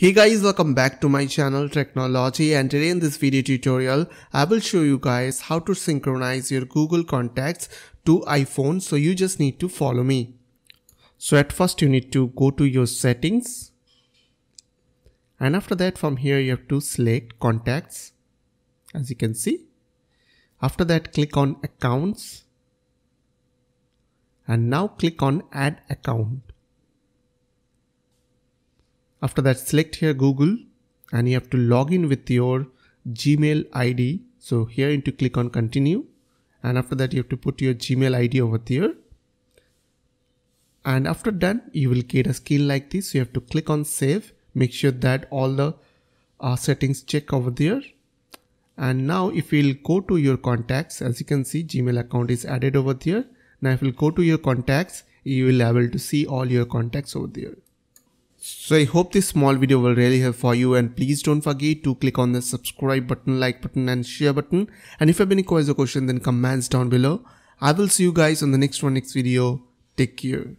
Hey guys welcome back to my channel Technology and today in this video tutorial I will show you guys how to synchronize your Google contacts to iPhone so you just need to follow me. So at first you need to go to your settings and after that from here you have to select contacts as you can see. After that click on accounts and now click on add account. After that, select here Google and you have to log in with your Gmail ID. So here you to click on continue. And after that, you have to put your Gmail ID over there. And after done, you will get a screen like this. You have to click on save. Make sure that all the uh, settings check over there. And now if we'll go to your contacts, as you can see, Gmail account is added over there. Now if we'll go to your contacts, you will be able to see all your contacts over there. So I hope this small video will really help for you and please don't forget to click on the subscribe button, like button and share button and if you have any questions or question then comments down below. I will see you guys on the next one next video. Take care.